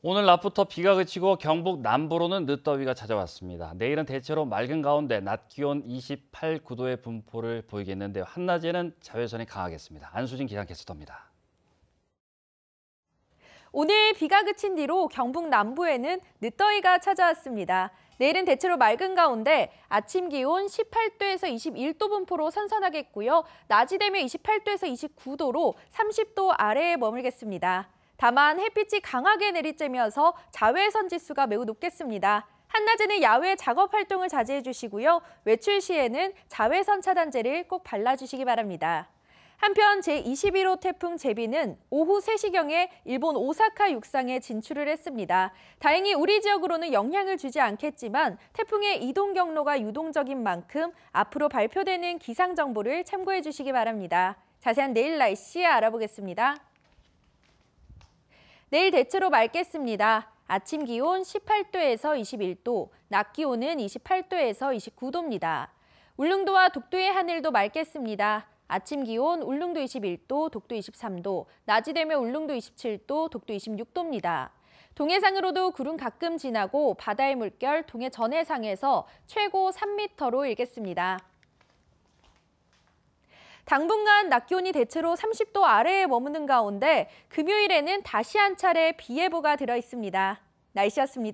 오늘 낮부터 비가 그치고 경북 남부로는 늦더위가 찾아왔습니다. 내일은 대체로 맑은 가운데 낮 기온 28, 9도의 분포를 보이겠는데요. 한낮에는 자외선이 강하겠습니다. 안수진 기상 캐스터입니다. 오늘 비가 그친 뒤로 경북 남부에는 늦더위가 찾아왔습니다. 내일은 대체로 맑은 가운데 아침 기온 18도에서 21도 분포로 선선하겠고요. 낮이 되면 28도에서 29도로 30도 아래에 머물겠습니다. 다만 햇빛이 강하게 내리쬐면서 자외선 지수가 매우 높겠습니다. 한낮에는 야외 작업 활동을 자제해 주시고요. 외출 시에는 자외선 차단제를 꼭 발라주시기 바랍니다. 한편 제21호 태풍 제비는 오후 3시경에 일본 오사카 육상에 진출을 했습니다. 다행히 우리 지역으로는 영향을 주지 않겠지만 태풍의 이동 경로가 유동적인 만큼 앞으로 발표되는 기상 정보를 참고해 주시기 바랍니다. 자세한 내일 날씨 알아보겠습니다. 내일 대체로 맑겠습니다. 아침 기온 18도에서 21도, 낮 기온은 28도에서 29도입니다. 울릉도와 독도의 하늘도 맑겠습니다. 아침 기온 울릉도 21도, 독도 23도, 낮이 되면 울릉도 27도, 독도 26도입니다. 동해상으로도 구름 가끔 지나고 바다의 물결 동해 전해상에서 최고 3m로 일겠습니다. 당분간 낮 기온이 대체로 30도 아래에 머무는 가운데 금요일에는 다시 한 차례 비 예보가 들어 있습니다. 날씨였습니다.